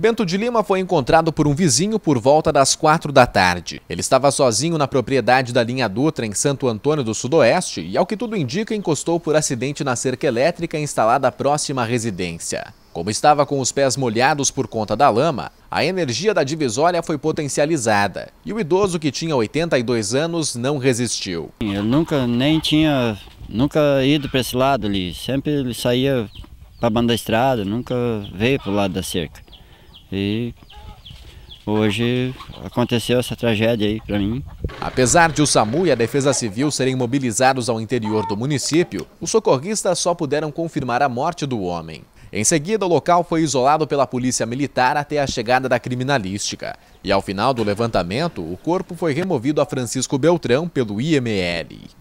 Bento de Lima foi encontrado por um vizinho por volta das quatro da tarde. Ele estava sozinho na propriedade da linha Dutra, em Santo Antônio do Sudoeste, e ao que tudo indica, encostou por acidente na cerca elétrica instalada próxima à residência. Como estava com os pés molhados por conta da lama, a energia da divisória foi potencializada e o idoso que tinha 82 anos não resistiu. Eu nunca nem tinha nunca ido para esse lado ali, sempre ele saía para a banda da estrada, nunca veio para o lado da cerca. E hoje aconteceu essa tragédia aí para mim. Apesar de o SAMU e a Defesa Civil serem mobilizados ao interior do município, os socorristas só puderam confirmar a morte do homem. Em seguida, o local foi isolado pela polícia militar até a chegada da criminalística. E ao final do levantamento, o corpo foi removido a Francisco Beltrão pelo IML.